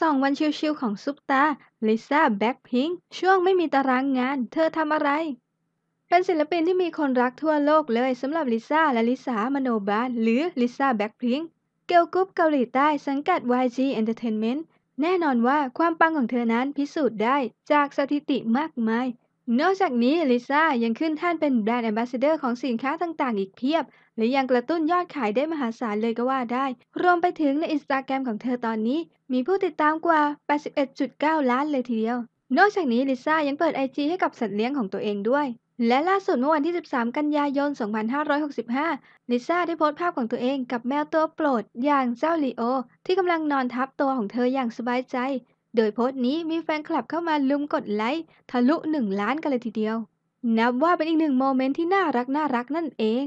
สองวันชิวๆของซุปตาลิซ่าแบ็คพิงค์ช่วงไม่มีตารางงาน เธอทำอะไร เป็นศิลปินที่มีคนรักทั่วโลกเลยสำหรับลิซ่าและลิสามโนบาลหรือลิซ่าแบ็คพิงค์เกลกุ๊ปเกาหลีใต้สังกัด YG Entertainment แน่นอนว่าความปังของเธอนั้นพิสูจน์ได้จากสถิติมากมายนอกจากนี้ลิซ่ายังขึ้นท่านเป็นแบรนด์แอมบาสเดอร์ของสินค้าต่างๆ อีกเพียบ และยังกระตุ้นยอดขายได้มหาศาลเลยก็ว่าได้ รวมไปถึงในอินสตาแกรมของเธอตอนนี้ มีผู้ติดตามกว่า 81.9 ล้านเลยทีเดียวนอกจากนี้ลิซ่ายังเปิดไอจีให้กับสัตว์เลี้ยงของตัวเองด้วย และล่าสุดเมื่อวันที่ 13 กันยายน 2565 ลิซ่าได้โพสต์ภาพของตัวเองกับแมวตัวโปรดอย่างเจ้าลีโอที่กำลังนอนทับตัวของเธออย่างสบายใจโดยโพสต์นี้มีแฟนคลับเข้ามาลุมกดไลค์ทะลุ 1 ล้านกันเลยทีเดียว นับว่าเป็นอีกหนึ่งโมเมนต์ที่น่ารักน่ารักนั่นเอง